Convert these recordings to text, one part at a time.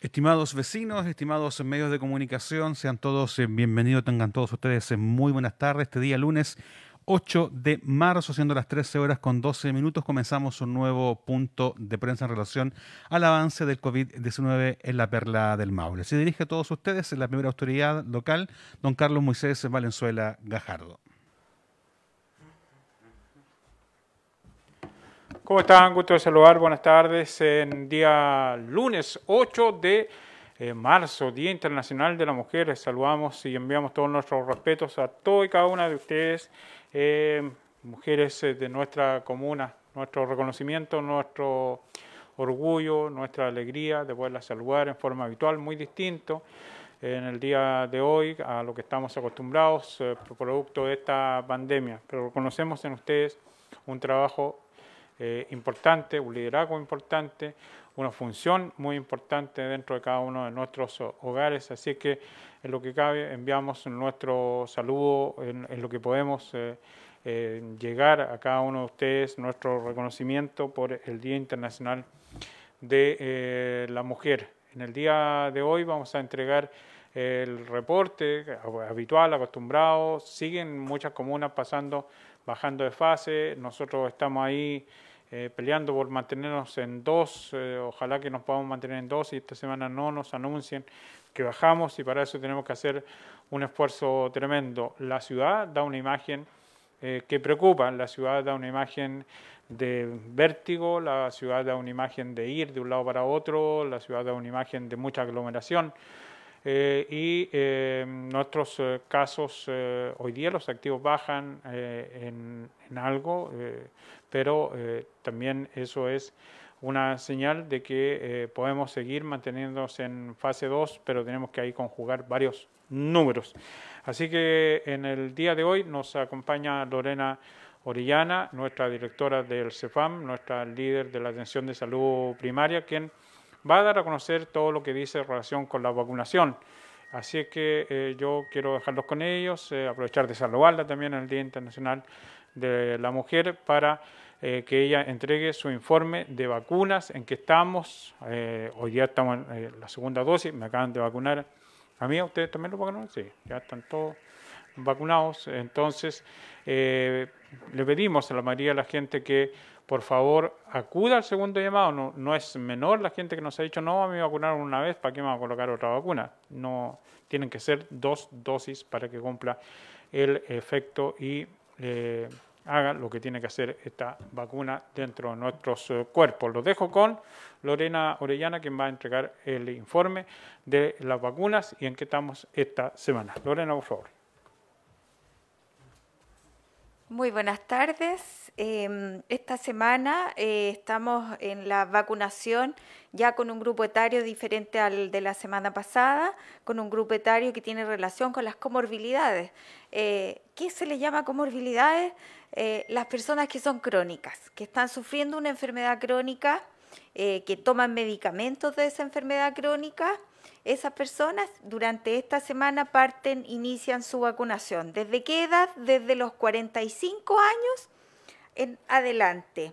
Estimados vecinos, estimados medios de comunicación, sean todos eh, bienvenidos, tengan todos ustedes eh, muy buenas tardes. Este día lunes 8 de marzo, siendo las 13 horas con 12 minutos, comenzamos un nuevo punto de prensa en relación al avance del COVID-19 en la Perla del Maule. Se dirige a todos ustedes la primera autoridad local, don Carlos Moisés Valenzuela Gajardo. ¿Cómo están? Gusto de saludar. Buenas tardes. En día lunes 8 de eh, marzo, Día Internacional de la Mujer. saludamos y enviamos todos nuestros respetos a todo y cada una de ustedes, eh, mujeres eh, de nuestra comuna. Nuestro reconocimiento, nuestro orgullo, nuestra alegría de poderlas saludar en forma habitual, muy distinto en el día de hoy a lo que estamos acostumbrados por producto de esta pandemia. Pero reconocemos en ustedes un trabajo eh, importante, un liderazgo importante, una función muy importante dentro de cada uno de nuestros hogares. Así que en lo que cabe enviamos nuestro saludo en, lo que podemos eh, eh, llegar a cada uno de ustedes, nuestro reconocimiento por el Día Internacional de la Mujer. En el día de hoy vamos a entregar el reporte habitual, acostumbrado. Siguen muchas comunas pasando, bajando de fase. Nosotros estamos ahí eh, peleando por mantenernos en dos, eh, ojalá que nos podamos mantener en dos y esta semana no nos anuncien que bajamos y para eso tenemos que hacer un esfuerzo tremendo. La ciudad da una imagen eh, que preocupa, la ciudad da una imagen de vértigo, la ciudad da una imagen de ir de un lado para otro, la ciudad da una imagen de mucha aglomeración. Eh, y eh, nuestros eh, casos hoy día los activos bajan en, en, algo, pero también eso es una señal de que podemos seguir manteniéndonos en fase 2, pero tenemos que ahí conjugar varios números. Así que en el día de hoy nos acompaña Lorena Orellana, nuestra directora del CEFAM, nuestra líder de la atención de salud primaria, quien va a dar a conocer todo lo que dice en relación con la vacunación. Así que eh, yo quiero dejarlos con ellos, eh, aprovechar de saludarla también en el Día Internacional de la Mujer para eh, que ella entregue su informe de vacunas, en que estamos. hoy ya estamos en la segunda dosis, me acaban de vacunar. ¿A mí, a ustedes también lo vacunaron? Sí, ya están todos vacunados. Entonces, le pedimos a la mayoría de la gente que por favor acuda al segundo llamado. No, es menor la gente que nos ha dicho, no, a mí me una vez, ¿para qué me va a colocar otra vacuna? No, tienen que ser dos dosis para que cumpla el efecto y eh, haga lo que tiene que hacer esta vacuna dentro de nuestros eh, cuerpos. Lo dejo con Lorena Orellana, quien va a entregar el informe de las vacunas y en qué estamos esta semana. Lorena, por favor. Muy buenas tardes. Em, esta semana eh, estamos en la vacunación ya con un grupo etario diferente al de la semana pasada, con un grupo etario que tiene relación con las comorbilidades. Eh, ¿Qué se le llama comorbilidades? Eh, las personas que son crónicas, que están sufriendo una enfermedad crónica, que toman medicamentos de esa enfermedad crónica esas personas durante esta semana parten, inician su vacunación. ¿Desde qué edad? Desde los 45 años en adelante.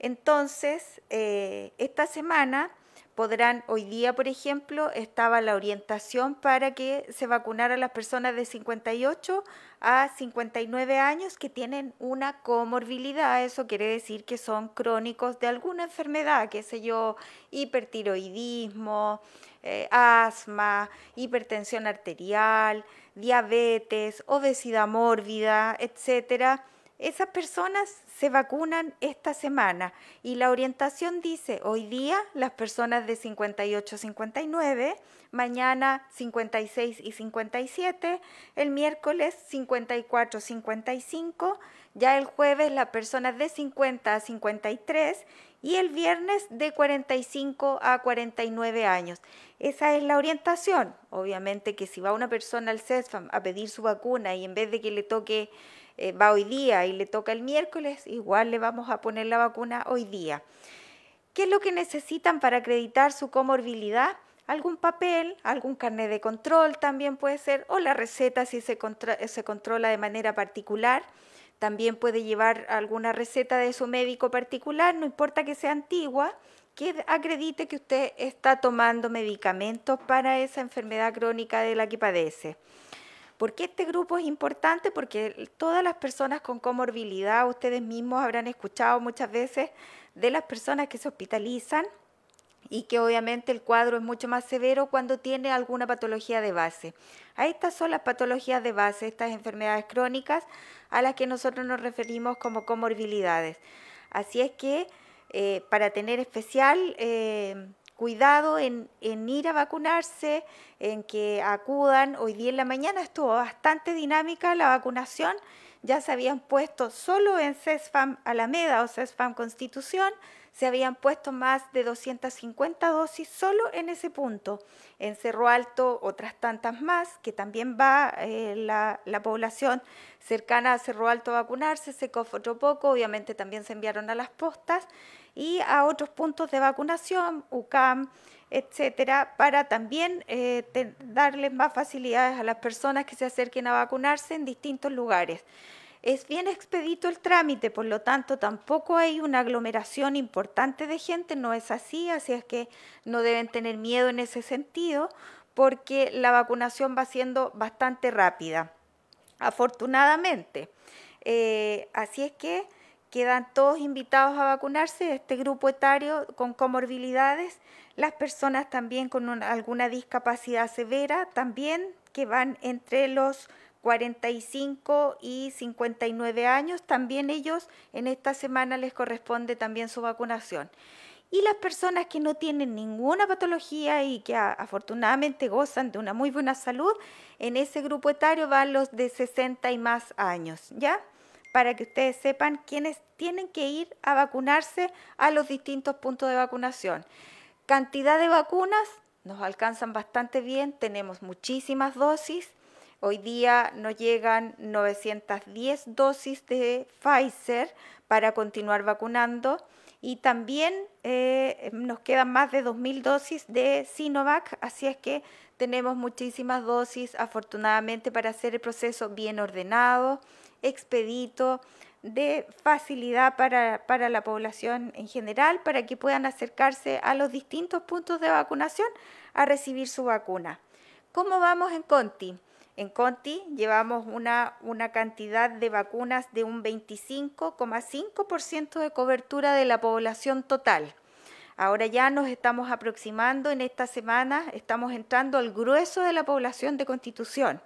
Entonces, eh, esta semana podrán, hoy día, por ejemplo, estaba la orientación para que se vacunaran las personas de 58 a 59 años que tienen una comorbilidad. Eso quiere decir que son crónicos de alguna enfermedad, qué sé yo, hipertiroidismo, eh, asma, hipertensión arterial, diabetes, obesidad mórbida, etcétera esas personas se vacunan esta semana y la orientación dice, hoy día las personas de 58 a 59, mañana 56 y 57, el miércoles 54 a 55, ya el jueves las personas de 50 a 53 y el viernes de 45 a 49 años. Esa es la orientación. Obviamente que si va una persona al CESFAM a pedir su vacuna y en vez de que le toque eh, va hoy día y le toca el miércoles, igual le vamos a poner la vacuna hoy día. ¿Qué es lo que necesitan para acreditar su comorbilidad? Algún papel, algún carnet de control también puede ser, o la receta si se eh, controla de manera particular. También puede llevar alguna receta de su médico particular, no importa que sea antigua, que acredite que usted está tomando medicamentos para esa enfermedad crónica de la que padece. ¿Por qué este grupo es importante? Porque todas las personas con comorbilidad, ustedes mismos habrán escuchado muchas veces de las personas que se hospitalizan y que obviamente el cuadro es mucho más severo cuando tiene alguna patología de base. A estas son las patologías de base, estas enfermedades crónicas a las que nosotros nos referimos como comorbilidades. Así es que eh, para tener especial... Eh, cuidado en, en, ir a vacunarse, en que acudan. Hoy día en la mañana estuvo bastante dinámica la vacunación. Ya se habían puesto solo en CESFAM Alameda o CESFAM Constitución se habían puesto más de 250 dosis solo en ese punto. En Cerro Alto otras tantas más, que también va eh, la, población cercana a Cerro Alto a vacunarse, se otro poco, obviamente también se enviaron a las postas y a otros puntos de vacunación, UCAM, etcétera, para también eh, darles más facilidades a las personas que se acerquen a vacunarse en distintos lugares es bien expedito el trámite, por lo tanto tampoco hay una aglomeración importante de gente, no es así, así es que no deben tener miedo en ese sentido porque la vacunación va siendo bastante rápida, afortunadamente. Eh, así es que quedan todos invitados a vacunarse, este grupo etario con comorbilidades, las personas también con alguna discapacidad severa, también que van entre los 45 y 59 años, también ellos en esta semana les corresponde también su vacunación. Y las personas que no tienen ninguna patología y que afortunadamente gozan de una muy buena salud, en ese grupo etario van los de 60 y más años, ¿ya? Para que ustedes sepan quiénes tienen que ir a vacunarse a los distintos puntos de vacunación. Cantidad de vacunas nos alcanzan bastante bien, tenemos muchísimas dosis Hoy día nos llegan 910 dosis de Pfizer para continuar vacunando y también eh, nos quedan más de 2.000 dosis de Sinovac, así es que tenemos muchísimas dosis afortunadamente para hacer el proceso bien ordenado, expedito, de facilidad para, para la población en general, para que puedan acercarse a los distintos puntos de vacunación a recibir su vacuna. ¿Cómo vamos en Conti? En Conti llevamos una, una cantidad de vacunas de un 25,5% de cobertura de la población total. Ahora ya nos estamos aproximando en esta semana, estamos entrando al grueso de la población de Constitución,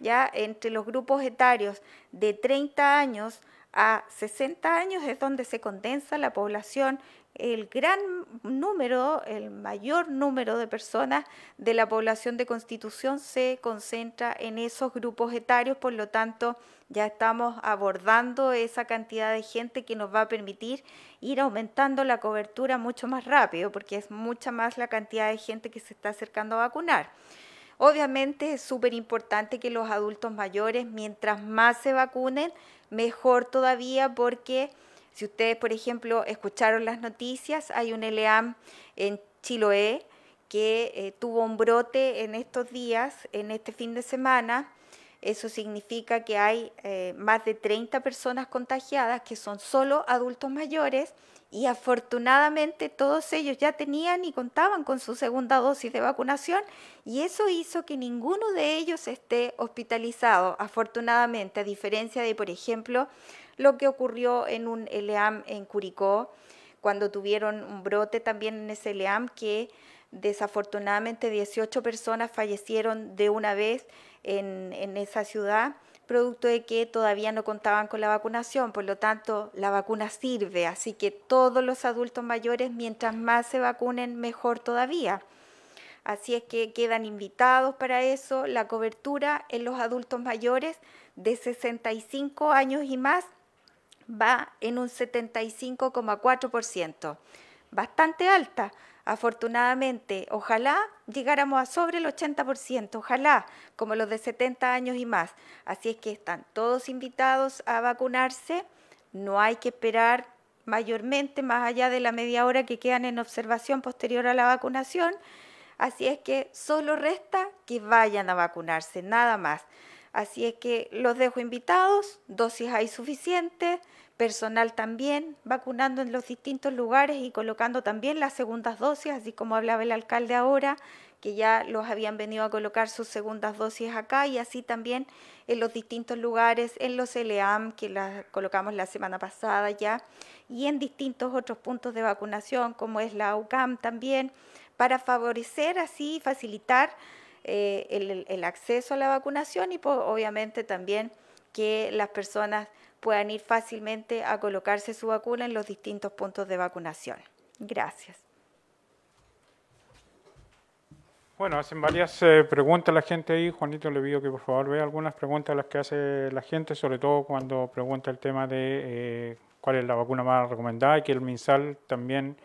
ya entre los grupos etarios de 30 años a 60 años es donde se condensa la población el gran número, el mayor número de personas de la población de constitución se concentra en esos grupos etarios, por lo tanto ya estamos abordando esa cantidad de gente que nos va a permitir ir aumentando la cobertura mucho más rápido, porque es mucha más la cantidad de gente que se está acercando a vacunar. Obviamente es súper importante que los adultos mayores, mientras más se vacunen, mejor todavía porque si ustedes, por ejemplo, escucharon las noticias, hay un ELEAM en Chiloé que eh, tuvo un brote en estos días, en este fin de semana. Eso significa que hay eh, más de 30 personas contagiadas que son solo adultos mayores y afortunadamente todos ellos ya tenían y contaban con su segunda dosis de vacunación y eso hizo que ninguno de ellos esté hospitalizado, afortunadamente, a diferencia de, por ejemplo, lo que ocurrió en un ELEAM en Curicó, cuando tuvieron un brote también en ese ELEAM que desafortunadamente 18 personas fallecieron de una vez en, en esa ciudad producto de que todavía no contaban con la vacunación, por lo tanto la vacuna sirve, así que todos los adultos mayores, mientras más se vacunen, mejor todavía. Así es que quedan invitados para eso. La cobertura en los adultos mayores de 65 años y más va en un 75,4%, bastante alta. Afortunadamente, ojalá llegáramos a sobre el 80%, ojalá, como los de 70 años y más. Así es que están todos invitados a vacunarse, no hay que esperar mayormente más allá de la media hora que quedan en observación posterior a la vacunación. Así es que solo resta que vayan a vacunarse, nada más. Así es que los dejo invitados, dosis hay suficientes, personal también, vacunando en los distintos lugares y colocando también las segundas dosis, así como hablaba el alcalde ahora, que ya los habían venido a colocar sus segundas dosis acá y así también en los distintos lugares, en los LEAM, que las colocamos la semana pasada ya, y en distintos otros puntos de vacunación, como es la UCAM también, para favorecer así, y facilitar eh, el, acceso a la vacunación y obviamente también que las personas puedan ir fácilmente a colocarse su vacuna en los distintos puntos de vacunación. Gracias. Bueno, hacen varias eh, preguntas la gente ahí. Juanito, le pido que por favor vea algunas preguntas las que hace la gente, sobre todo cuando pregunta el tema de eh, cuál es la vacuna más recomendada y que el MinSal también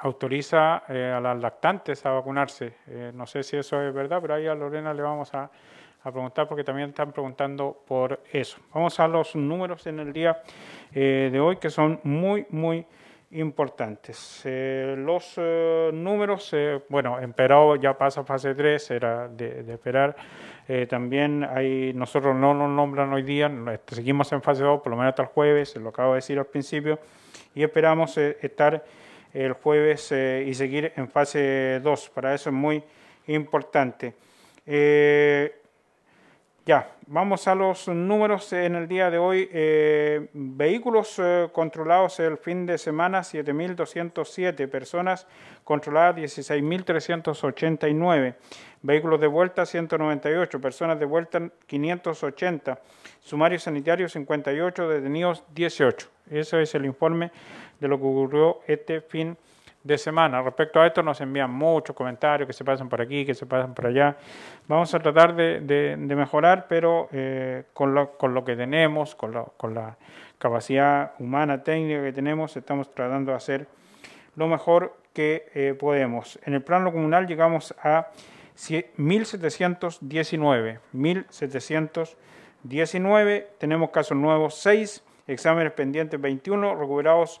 autoriza eh, a las lactantes a vacunarse. Eh, no sé si eso es verdad, pero ahí a Lorena le vamos a, preguntar porque también están preguntando por eso. Vamos a los números en el día eh, de hoy que son muy, muy importantes. los números, bueno, en ya pasa fase 3, era de, esperar. también hay, nosotros no nos nombran hoy día, seguimos en fase 2, por lo menos hasta el jueves, lo acabo de decir al principio, y esperamos estar el jueves eh, y seguir en fase 2. Para eso es muy importante. Eh, ya, vamos a los números en el día de hoy. Eh, vehículos eh, controlados el fin de semana, 7.207. Personas controladas, 16.389. Vehículos de vuelta, 198. Personas de vuelta, 580. sumarios sanitarios 58. Detenidos, 18. Ese es el informe de lo que ocurrió este fin de de semana. Respecto a esto nos envían muchos comentarios que se pasan por aquí, que se pasan por allá. Vamos a tratar de, mejorar, pero eh, con, lo, que tenemos, con, con, la capacidad humana, técnica que tenemos, estamos tratando de hacer lo mejor que eh, podemos. En el plano comunal llegamos a 1719. 1719, tenemos casos nuevos 6, exámenes pendientes 21, recuperados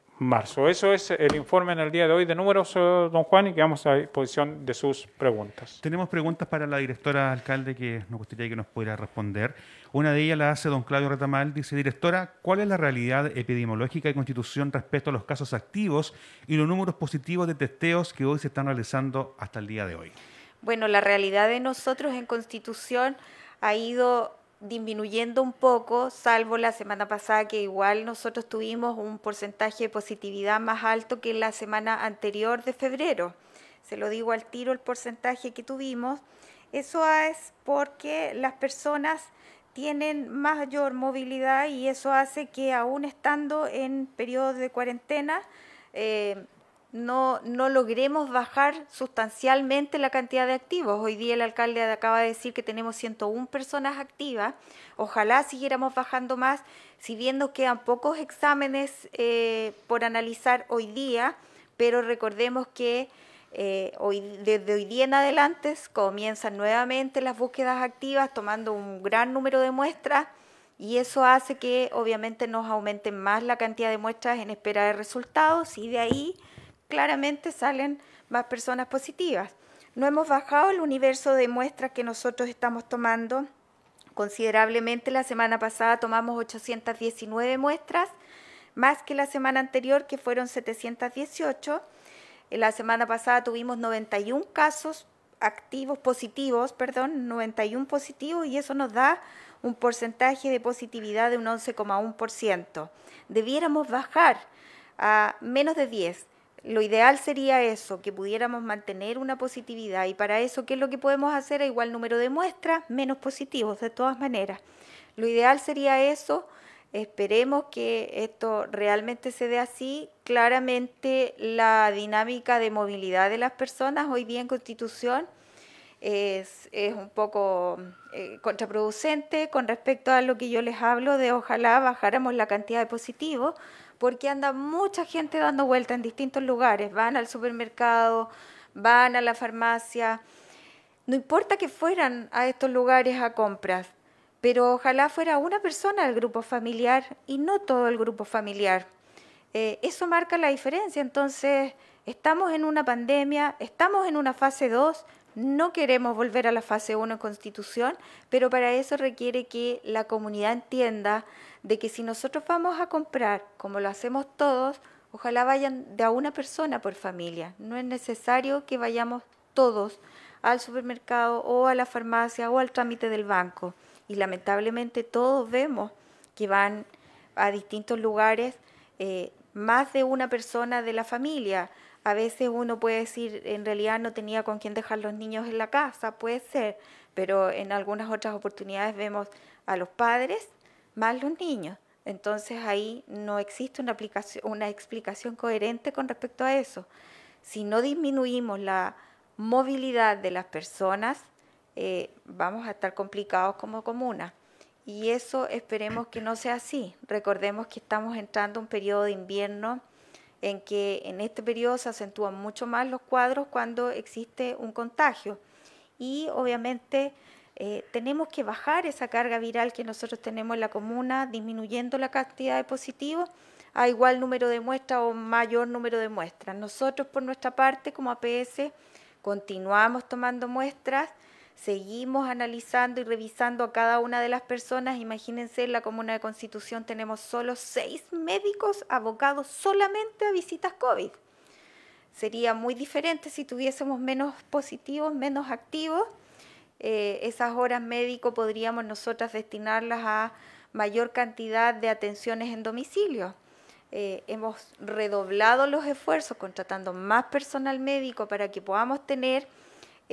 marzo. Eso es el informe en el día de hoy de números, eh, don Juan, y quedamos a disposición de sus preguntas. Tenemos preguntas para la directora alcalde que nos gustaría que nos pudiera responder. Una de ellas la hace don Claudio Retamal. Dice, directora, ¿cuál es la realidad epidemiológica y constitución respecto a los casos activos y los números positivos de testeos que hoy se están realizando hasta el día de hoy? Bueno, la realidad de nosotros en constitución ha ido disminuyendo un poco, salvo la semana pasada que igual nosotros tuvimos un porcentaje de positividad más alto que la semana anterior de febrero. Se lo digo al tiro el porcentaje que tuvimos. Eso es porque las personas tienen mayor movilidad y eso hace que aún estando en periodos de cuarentena, eh, no, no logremos bajar sustancialmente la cantidad de activos. Hoy día el alcalde acaba de decir que tenemos 101 personas activas. Ojalá siguiéramos bajando más, si viendo nos quedan pocos exámenes eh, por analizar hoy día, pero recordemos que eh, hoy, desde hoy día en adelante comienzan nuevamente las búsquedas activas tomando un gran número de muestras y eso hace que obviamente nos aumenten más la cantidad de muestras en espera de resultados y de ahí claramente salen más personas positivas. No hemos bajado el universo de muestras que nosotros estamos tomando considerablemente. La semana pasada tomamos 819 muestras, más que la semana anterior, que fueron 718. La semana pasada tuvimos 91 casos activos positivos, perdón, 91 positivos y eso nos da un porcentaje de positividad de un 11,1%. Debiéramos bajar a menos de 10 lo ideal sería eso, que pudiéramos mantener una positividad y para eso, ¿qué es lo que podemos hacer? A e igual número de muestras, menos positivos, de todas maneras. Lo ideal sería eso, esperemos que esto realmente se dé así. Claramente la dinámica de movilidad de las personas hoy día en Constitución es, un poco eh, contraproducente con respecto a lo que yo les hablo de ojalá bajáramos la cantidad de positivos porque anda mucha gente dando vuelta en distintos lugares, van al supermercado, van a la farmacia, no importa que fueran a estos lugares a compras, pero ojalá fuera una persona del grupo familiar y no todo el grupo familiar. Eh, eso marca la diferencia, entonces estamos en una pandemia, estamos en una fase 2, no queremos volver a la fase 1 en constitución, pero para eso requiere que la comunidad entienda de que si nosotros vamos a comprar, como lo hacemos todos, ojalá vayan de una persona por familia. No es necesario que vayamos todos al supermercado o a la farmacia o al trámite del banco. Y lamentablemente todos vemos que van a distintos lugares eh, más de una persona de la familia a veces uno puede decir, en realidad no tenía con quién dejar los niños en la casa, puede ser, pero en algunas otras oportunidades vemos a los padres más los niños. Entonces ahí no existe una, explicación coherente con respecto a eso. Si no disminuimos la movilidad de las personas, eh, vamos a estar complicados como comuna. Y eso esperemos que no sea así. Recordemos que estamos entrando en un periodo de invierno en que en este periodo se acentúan mucho más los cuadros cuando existe un contagio. Y obviamente eh, tenemos que bajar esa carga viral que nosotros tenemos en la comuna, disminuyendo la cantidad de positivos a igual número de muestras o mayor número de muestras. Nosotros por nuestra parte como APS continuamos tomando muestras seguimos analizando y revisando a cada una de las personas. Imagínense, en la Comuna de Constitución tenemos solo seis médicos abocados solamente a visitas COVID. Sería muy diferente si tuviésemos menos positivos, menos activos. Eh, esas horas médico podríamos nosotras destinarlas a mayor cantidad de atenciones en domicilio. Eh, hemos redoblado los esfuerzos contratando más personal médico para que podamos tener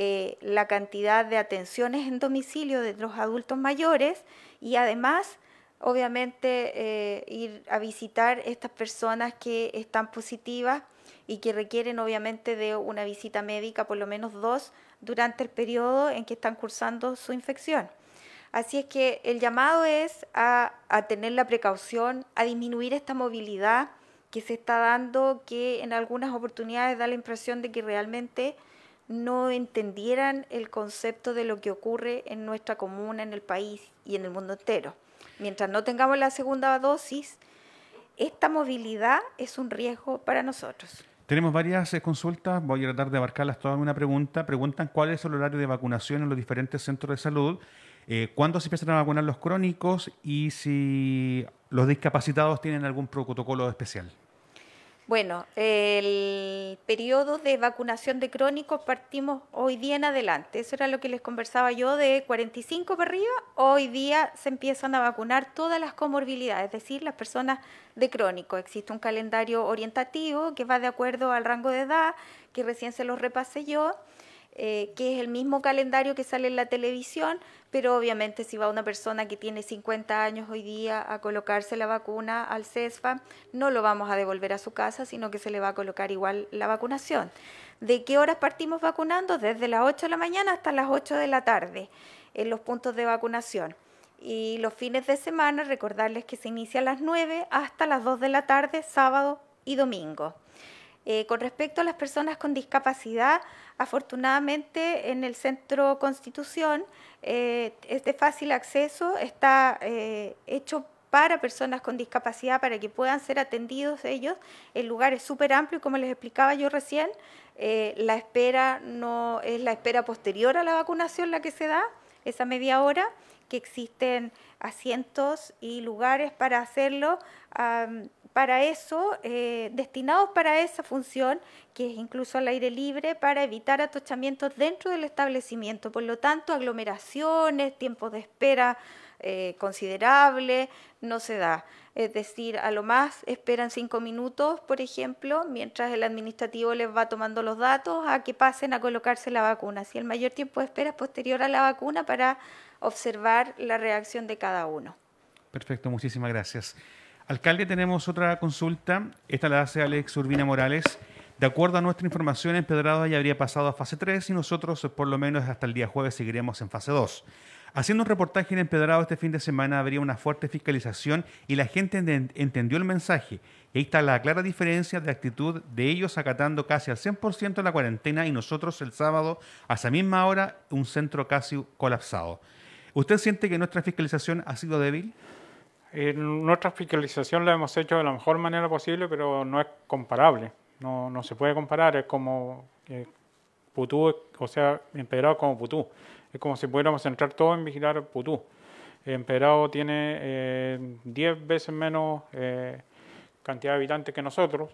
eh, la cantidad de atenciones en domicilio de los adultos mayores y además, obviamente, eh, ir a visitar estas personas que están positivas y que requieren, obviamente, de una visita médica, por lo menos dos, durante el periodo en que están cursando su infección. Así es que el llamado es a tener la precaución, a disminuir esta movilidad que se está dando, que en algunas oportunidades da la impresión de que realmente no entendieran el concepto de lo que ocurre en nuestra comuna, en el país y en el mundo entero. Mientras no tengamos la segunda dosis, esta movilidad es un riesgo para nosotros. Tenemos varias eh, consultas, voy a tratar de abarcarlas todas en una pregunta. Preguntan cuál es el horario de vacunación en los diferentes centros de salud, eh, cuándo se empiezan a vacunar los crónicos y si los discapacitados tienen algún protocolo especial. Bueno, el periodo de vacunación de crónicos partimos hoy día en adelante. Eso era lo que les conversaba yo de 45 para arriba. Hoy día se empiezan a vacunar todas las comorbilidades, es decir, las personas de crónicos. Existe un calendario orientativo que va de acuerdo al rango de edad, que recién se los repasé yo. Eh, que es el mismo calendario que sale en la televisión, pero obviamente si va una persona que tiene 50 años hoy día a colocarse la vacuna al CESFA, no lo vamos a devolver a su casa, sino que se le va a colocar igual la vacunación. ¿De qué horas partimos vacunando? Desde las 8 de la mañana hasta las 8 de la tarde en los puntos de vacunación. Y los fines de semana, recordarles que se inicia a las 9 hasta las 2 de la tarde, sábado y domingo. Eh, con respecto a las personas con discapacidad, afortunadamente en el Centro Constitución eh, es de fácil acceso, está eh, hecho para personas con discapacidad, para que puedan ser atendidos ellos. El lugar es súper amplio y como les explicaba yo recién, la espera no es la espera posterior a la vacunación la que se da, esa media hora, que existen asientos y lugares para hacerlo para eso, eh, destinados para esa función, que es incluso al aire libre, para evitar atochamientos dentro del establecimiento. Por lo tanto, aglomeraciones, tiempos de espera considerables, eh, considerable, no se da. Es decir, a lo más esperan cinco minutos, por ejemplo, mientras el administrativo les va tomando los datos a que pasen a colocarse la vacuna. Si el mayor tiempo de espera es posterior a la vacuna para observar la reacción de cada uno. Perfecto, muchísimas gracias. Alcalde, tenemos otra consulta. Esta la hace Alex Urbina Morales. De acuerdo a nuestra información, Empedrada ya habría pasado a fase 3 y nosotros, eh, por lo menos hasta el día jueves, seguiremos en fase 2. Haciendo un reportaje en Empedrado este fin de semana habría una fuerte fiscalización y la gente entendió el mensaje. Y ahí está la clara diferencia de actitud de ellos acatando casi al 100% la cuarentena y nosotros el sábado, a esa misma hora, un centro casi colapsado. ¿Usted siente que nuestra fiscalización ha sido débil? nuestra fiscalización la hemos hecho de la mejor manera posible, pero no es comparable. No, se puede comparar, es como eh, Putú, o sea, Empedrado como Putú. Es como si pudiéramos entrar todo en vigilar Putú. Empedrado tiene 10 eh, veces menos eh, cantidad de habitantes que nosotros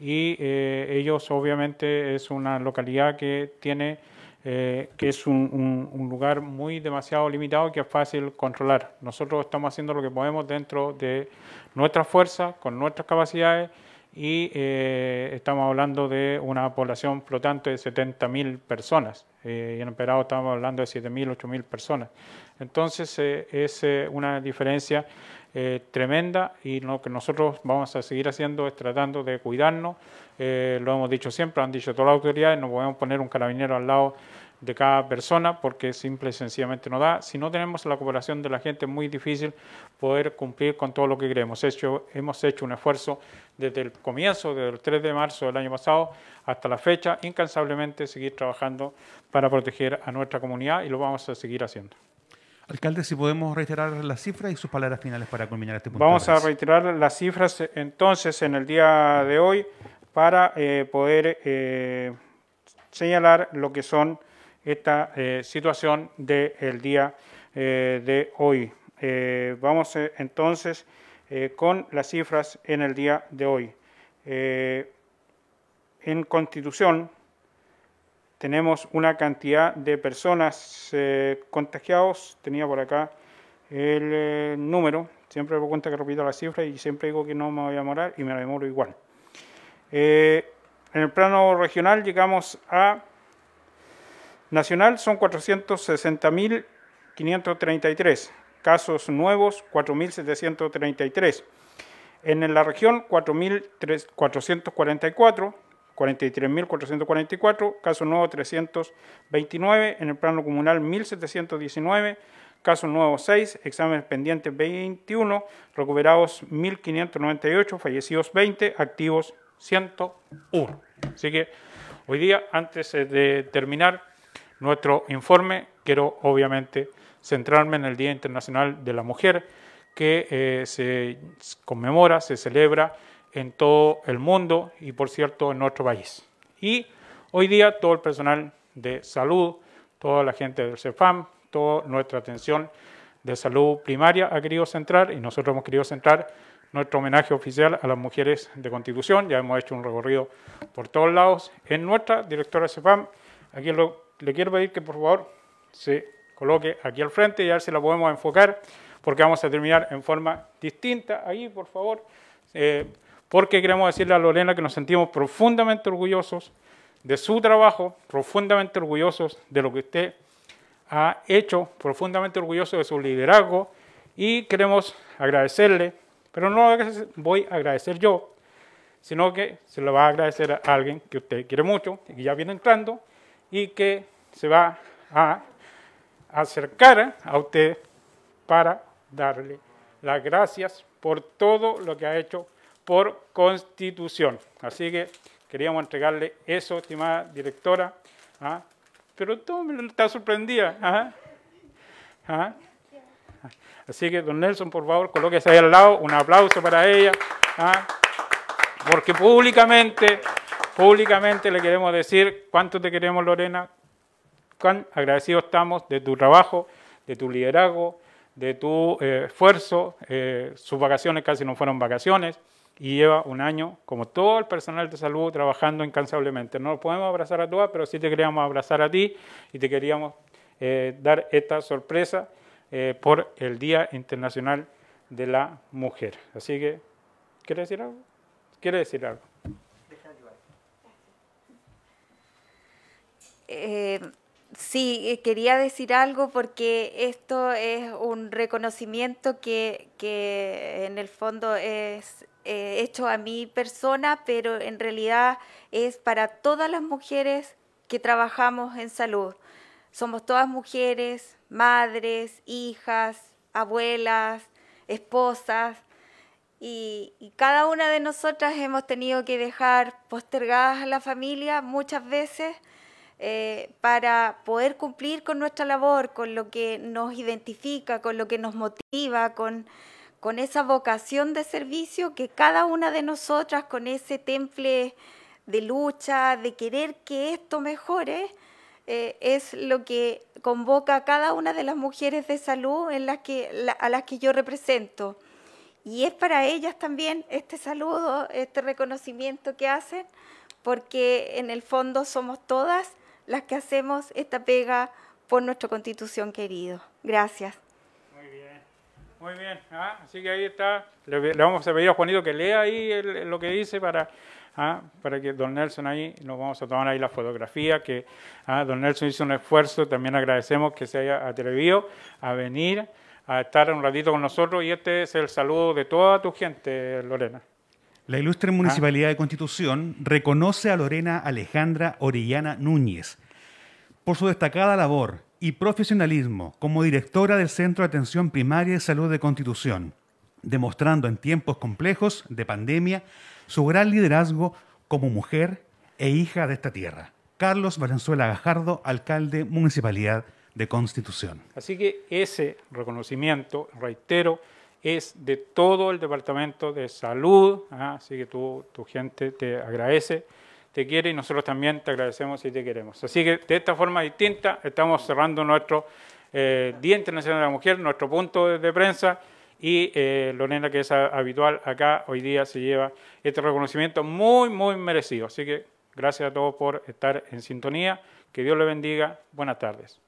y ellos obviamente es una localidad que tiene eh, que es un, lugar muy demasiado limitado que es fácil controlar. Nosotros estamos haciendo lo que podemos dentro de nuestras fuerzas, con nuestras capacidades, y eh, estamos hablando de una población flotante de 70.000 personas, eh, y en Emperado estamos hablando de 7.000, 8.000 personas. Entonces es una diferencia eh, tremenda y lo que nosotros vamos a seguir haciendo es tratando de cuidarnos. Eh, lo hemos dicho siempre, han dicho todas las autoridades, no podemos poner un carabinero al lado de cada persona porque simple y sencillamente no da. Si no tenemos la cooperación de la gente es muy difícil poder cumplir con todo lo que queremos. hemos hecho un esfuerzo desde el comienzo, desde el 3 de marzo del año pasado hasta la fecha, incansablemente seguir trabajando para proteger a nuestra comunidad y lo vamos a seguir haciendo. Alcalde, si podemos reiterar las cifras y sus palabras finales para culminar este punto. Vamos a reiterar las cifras eh, entonces en el día de hoy para eh, poder eh, señalar lo que son esta situación del día de hoy. vamos entonces con las cifras en el día de hoy. en Constitución, tenemos una cantidad de personas eh, contagiados. Tenía por acá el eh, número. Siempre me cuenta que repito la cifra y siempre digo que no me voy a morar y me la demoro igual. Eh, en el plano regional llegamos a nacional, son 460.533 casos nuevos, 4.733. En la región, 4.444 43.444, caso nuevo 329, en el plano comunal 1.719, caso nuevo 6, exámenes pendientes 21, recuperados 1.598, fallecidos 20, activos 101. Así que hoy día, antes eh, de terminar nuestro informe, quiero obviamente centrarme en el Día Internacional de la Mujer, que eh, se conmemora, se celebra en todo el mundo y por cierto en nuestro país. Y hoy día todo el personal de salud, toda la gente del CEFAM, toda nuestra atención de salud primaria ha querido centrar y nosotros hemos querido centrar nuestro homenaje oficial a las mujeres de Constitución. Ya hemos hecho un recorrido por todos lados. En nuestra directora CEFAM, aquí le quiero pedir que por favor se coloque aquí al frente y a ver si la podemos enfocar porque vamos a terminar en forma distinta. Ahí, por favor. Eh, porque queremos decirle a Lorena que nos sentimos profundamente orgullosos de su trabajo, profundamente orgullosos de lo que usted ha hecho, profundamente orgullosos de su liderazgo y queremos agradecerle, pero no voy a agradecer yo, sino que se lo va a agradecer a alguien que usted quiere mucho y que ya viene entrando y que se va a acercar a usted para darle las gracias por todo lo que ha hecho por constitución. Así que queríamos entregarle eso, estimada directora. ¿ah? Pero todo me estás sorprendida. ¿ah? ¿Ah? Así que, don Nelson, por favor, colóquese ahí al lado. Un aplauso para ella. Porque públicamente, públicamente le queremos decir cuánto te queremos, Lorena. Cuán agradecidos estamos de tu trabajo, de tu liderazgo, de tu eh, esfuerzo. Eh, sus vacaciones casi no fueron vacaciones y lleva un año, como todo el personal de salud, trabajando incansablemente. No podemos abrazar a todas, pero sí te queríamos abrazar a ti y te queríamos eh, dar esta sorpresa eh, por el Día Internacional de la Mujer. Así que, ¿quiere decir algo? ¿Quiere decir algo? Eh, sí, quería decir algo porque esto es un reconocimiento que, que en el fondo es eh, hecho a mi persona, pero en realidad es para todas las mujeres que trabajamos en salud. Somos todas mujeres, madres, hijas, abuelas, esposas, y, cada una de nosotras hemos tenido que dejar postergadas a la familia muchas veces eh, para poder cumplir con nuestra labor, con lo que nos identifica, con lo que nos motiva, con con esa vocación de servicio que cada una de nosotras, con ese temple de lucha, de querer que esto mejore, eh, es lo que convoca a cada una de las mujeres de salud en a las que yo represento. Y es para ellas también este saludo, este reconocimiento que hacen, porque en el fondo somos todas las que hacemos esta pega por nuestra constitución querido. Gracias. Muy bien, ah, así que ahí está. Le, vamos a pedir a Juanito que lea ahí lo que dice para, ah, para que don Nelson ahí, nos vamos a tomar ahí la fotografía, que ah, don Nelson hizo un esfuerzo, también agradecemos que se haya atrevido a venir, a estar un ratito con nosotros y este es el saludo de toda tu gente, Lorena. La ilustre Municipalidad de Constitución reconoce a Lorena Alejandra Orellana Núñez por su destacada labor y profesionalismo como directora del Centro de Atención Primaria y Salud de Constitución, demostrando en tiempos complejos de pandemia su gran liderazgo como mujer e hija de esta tierra. Carlos Valenzuela Gajardo, alcalde Municipalidad de Constitución. Así que ese reconocimiento, reitero, es de todo el Departamento de Salud, ¿ah? así que tu gente te agradece te quiere y nosotros también te agradecemos y te queremos. Así que de esta forma distinta estamos cerrando nuestro eh, Día Internacional de la Mujer, nuestro punto de prensa y eh, Lorena, que es habitual acá hoy día, se lleva este reconocimiento muy, muy merecido. Así que gracias a todos por estar en sintonía. Que Dios le bendiga. Buenas tardes.